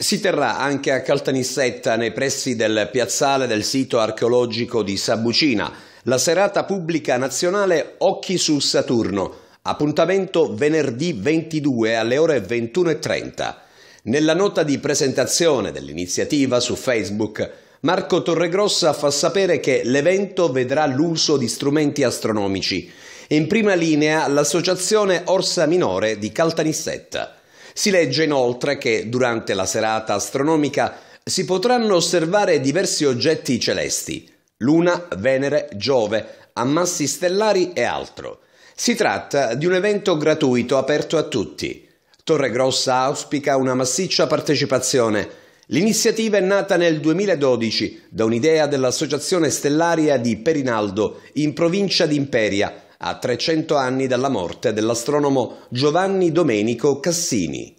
Si terrà anche a Caltanissetta, nei pressi del piazzale del sito archeologico di Sabucina, la serata pubblica nazionale Occhi su Saturno, appuntamento venerdì 22 alle ore 21.30. Nella nota di presentazione dell'iniziativa su Facebook, Marco Torregrossa fa sapere che l'evento vedrà l'uso di strumenti astronomici. In prima linea l'associazione Orsa Minore di Caltanissetta. Si legge inoltre che durante la serata astronomica si potranno osservare diversi oggetti celesti, Luna, Venere, Giove, ammassi stellari e altro. Si tratta di un evento gratuito aperto a tutti. Torre Grossa auspica una massiccia partecipazione. L'iniziativa è nata nel 2012 da un'idea dell'Associazione Stellaria di Perinaldo in provincia di Imperia a 300 anni dalla morte dell'astronomo Giovanni Domenico Cassini.